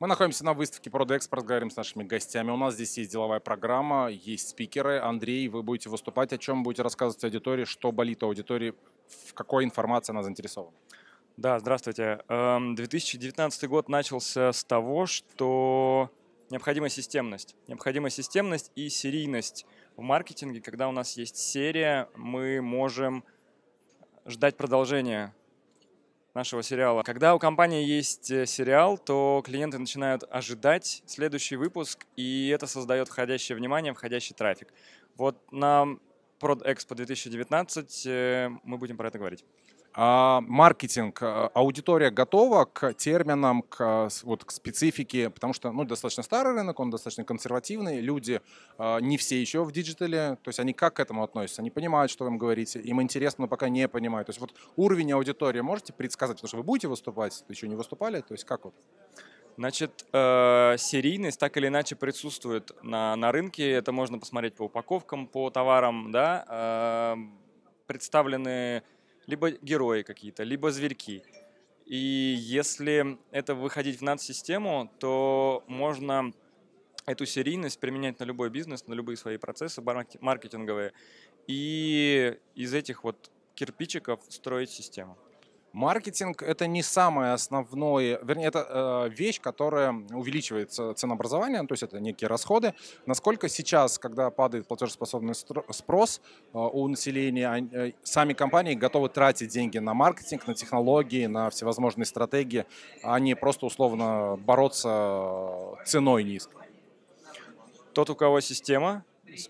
Мы находимся на выставке «Продэкспорт», говорим с нашими гостями. У нас здесь есть деловая программа, есть спикеры. Андрей, вы будете выступать. О чем будете рассказывать аудитории? Что болит у аудитории? В какой информации она заинтересована? Да, здравствуйте. 2019 эм, год начался с того, что необходима системность. Необходима системность и серийность в маркетинге. Когда у нас есть серия, мы можем ждать продолжения нашего сериала. Когда у компании есть э, сериал, то клиенты начинают ожидать следующий выпуск, и это создает входящее внимание, входящий трафик. Вот на ProdExpo 2019 э, мы будем про это говорить. А, маркетинг. Э, аудитория готова к терминам, к, э, вот, к специфике, потому что ну, достаточно старый рынок, он достаточно консервативный, люди не все еще в диджитале, то есть они как к этому относятся? Они понимают, что вы им говорите, им интересно, но пока не понимают. То есть вот уровень аудитории можете предсказать, потому что вы будете выступать, еще не выступали, то есть как вот? Значит, э, серийность так или иначе присутствует на, на рынке. Это можно посмотреть по упаковкам, по товарам. Да? Э, представлены либо герои какие-то, либо зверьки. И если это выходить в над-систему, то можно эту серийность применять на любой бизнес, на любые свои процессы маркетинговые. И из этих вот кирпичиков строить систему. Маркетинг это не самое основное, вернее, это э, вещь, которая увеличивает ценообразование, то есть это некие расходы. Насколько сейчас, когда падает платежеспособный спрос э, у населения, а, э, сами компании готовы тратить деньги на маркетинг, на технологии, на всевозможные стратегии, а не просто условно бороться э, ценой низкой? Тот, у кого система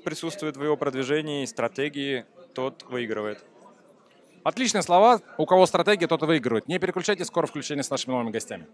присутствует в его продвижении, стратегии, тот выигрывает. Отличные слова. У кого стратегия, тот и выигрывает. Не переключайтесь, скоро включение с нашими новыми гостями.